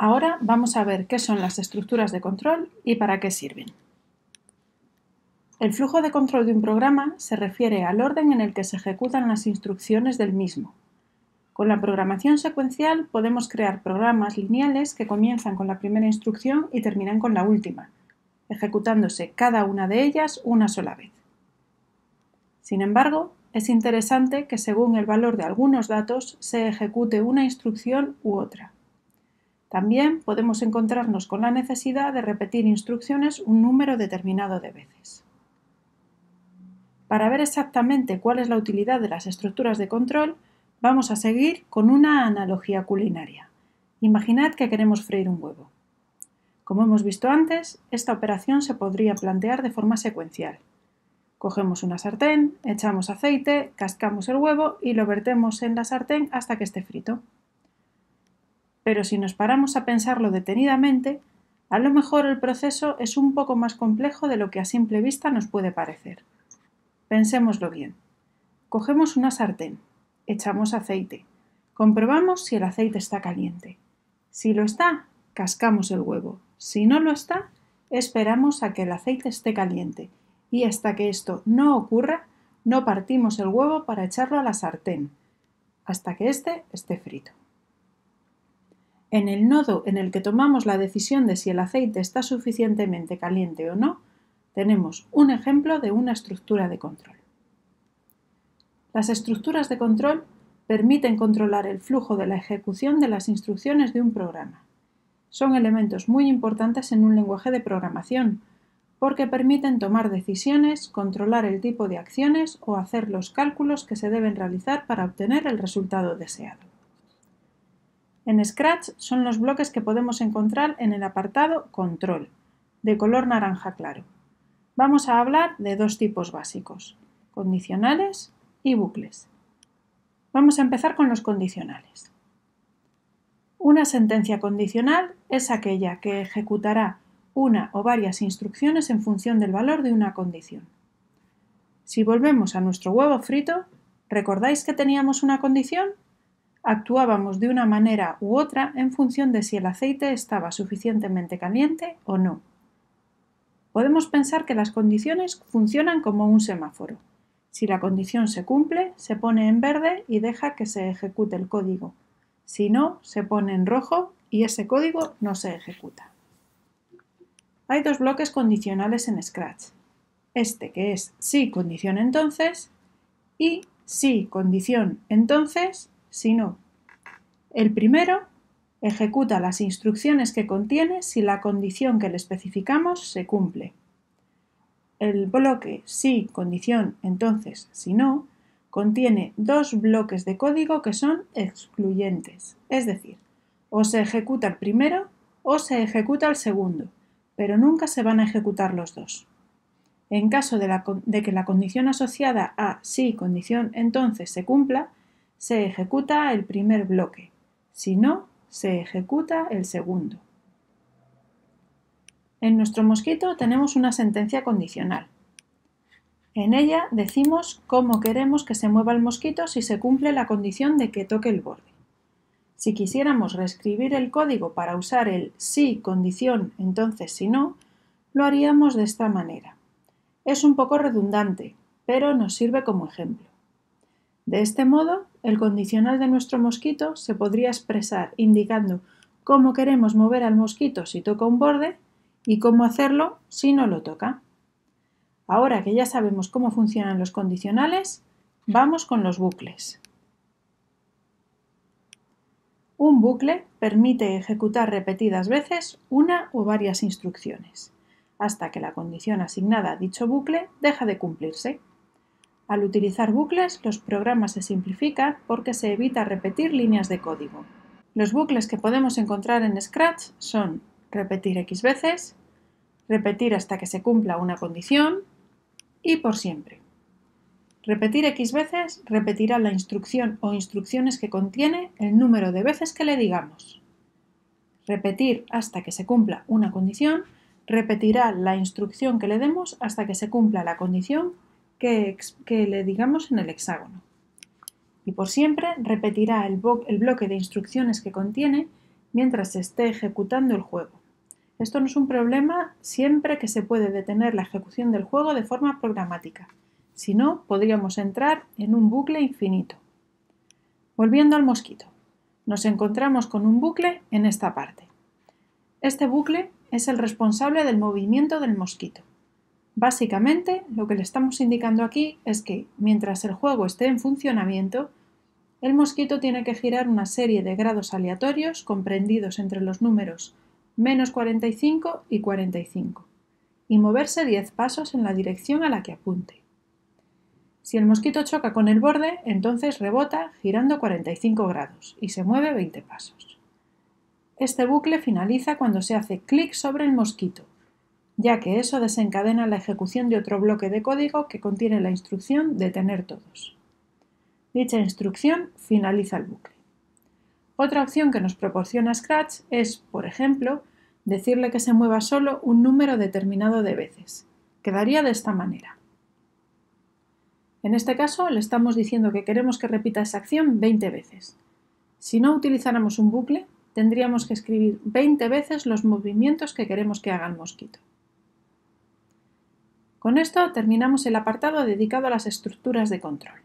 Ahora vamos a ver qué son las estructuras de control y para qué sirven. El flujo de control de un programa se refiere al orden en el que se ejecutan las instrucciones del mismo. Con la programación secuencial podemos crear programas lineales que comienzan con la primera instrucción y terminan con la última, ejecutándose cada una de ellas una sola vez. Sin embargo, es interesante que según el valor de algunos datos se ejecute una instrucción u otra. También podemos encontrarnos con la necesidad de repetir instrucciones un número determinado de veces. Para ver exactamente cuál es la utilidad de las estructuras de control, vamos a seguir con una analogía culinaria. Imaginad que queremos freír un huevo. Como hemos visto antes, esta operación se podría plantear de forma secuencial. Cogemos una sartén, echamos aceite, cascamos el huevo y lo vertemos en la sartén hasta que esté frito pero si nos paramos a pensarlo detenidamente, a lo mejor el proceso es un poco más complejo de lo que a simple vista nos puede parecer. Pensémoslo bien. Cogemos una sartén, echamos aceite, comprobamos si el aceite está caliente. Si lo está, cascamos el huevo. Si no lo está, esperamos a que el aceite esté caliente y hasta que esto no ocurra, no partimos el huevo para echarlo a la sartén, hasta que éste esté frito. En el nodo en el que tomamos la decisión de si el aceite está suficientemente caliente o no, tenemos un ejemplo de una estructura de control. Las estructuras de control permiten controlar el flujo de la ejecución de las instrucciones de un programa. Son elementos muy importantes en un lenguaje de programación, porque permiten tomar decisiones, controlar el tipo de acciones o hacer los cálculos que se deben realizar para obtener el resultado deseado. En Scratch son los bloques que podemos encontrar en el apartado Control, de color naranja claro. Vamos a hablar de dos tipos básicos, condicionales y bucles. Vamos a empezar con los condicionales. Una sentencia condicional es aquella que ejecutará una o varias instrucciones en función del valor de una condición. Si volvemos a nuestro huevo frito, ¿recordáis que teníamos una condición? Actuábamos de una manera u otra en función de si el aceite estaba suficientemente caliente o no. Podemos pensar que las condiciones funcionan como un semáforo. Si la condición se cumple, se pone en verde y deja que se ejecute el código. Si no, se pone en rojo y ese código no se ejecuta. Hay dos bloques condicionales en Scratch. Este que es si condición entonces y si condición entonces sino el primero ejecuta las instrucciones que contiene si la condición que le especificamos se cumple. El bloque sí condición entonces si no contiene dos bloques de código que son excluyentes, es decir, o se ejecuta el primero o se ejecuta el segundo, pero nunca se van a ejecutar los dos. En caso de, de que la condición asociada a sí condición entonces se cumpla, se ejecuta el primer bloque, si no, se ejecuta el segundo. En nuestro mosquito tenemos una sentencia condicional. En ella decimos cómo queremos que se mueva el mosquito si se cumple la condición de que toque el borde. Si quisiéramos reescribir el código para usar el sí condición, entonces si no, lo haríamos de esta manera. Es un poco redundante, pero nos sirve como ejemplo. De este modo, el condicional de nuestro mosquito se podría expresar indicando cómo queremos mover al mosquito si toca un borde y cómo hacerlo si no lo toca. Ahora que ya sabemos cómo funcionan los condicionales, vamos con los bucles. Un bucle permite ejecutar repetidas veces una o varias instrucciones, hasta que la condición asignada a dicho bucle deja de cumplirse. Al utilizar bucles, los programas se simplifican porque se evita repetir líneas de código. Los bucles que podemos encontrar en Scratch son repetir X veces, repetir hasta que se cumpla una condición y por siempre. Repetir X veces repetirá la instrucción o instrucciones que contiene el número de veces que le digamos. Repetir hasta que se cumpla una condición repetirá la instrucción que le demos hasta que se cumpla la condición que, le digamos en el hexágono. Y por siempre repetirá el, el bloque de instrucciones que contiene mientras se esté ejecutando el juego. Esto no es un problema siempre que se puede detener la ejecución del juego de forma programática. Si no, podríamos entrar en un bucle infinito. Volviendo al mosquito, nos encontramos con un bucle en esta parte. Este bucle es el responsable del movimiento del mosquito. Básicamente, lo que le estamos indicando aquí es que mientras el juego esté en funcionamiento, el mosquito tiene que girar una serie de grados aleatorios comprendidos entre los números menos 45 y 45 y moverse 10 pasos en la dirección a la que apunte. Si el mosquito choca con el borde, entonces rebota girando 45 grados y se mueve 20 pasos. Este bucle finaliza cuando se hace clic sobre el mosquito, ya que eso desencadena la ejecución de otro bloque de código que contiene la instrucción detener todos. Dicha instrucción finaliza el bucle. Otra opción que nos proporciona Scratch es, por ejemplo, decirle que se mueva solo un número determinado de veces. Quedaría de esta manera. En este caso le estamos diciendo que queremos que repita esa acción 20 veces. Si no utilizáramos un bucle, tendríamos que escribir 20 veces los movimientos que queremos que haga el mosquito. Con esto terminamos el apartado dedicado a las estructuras de control.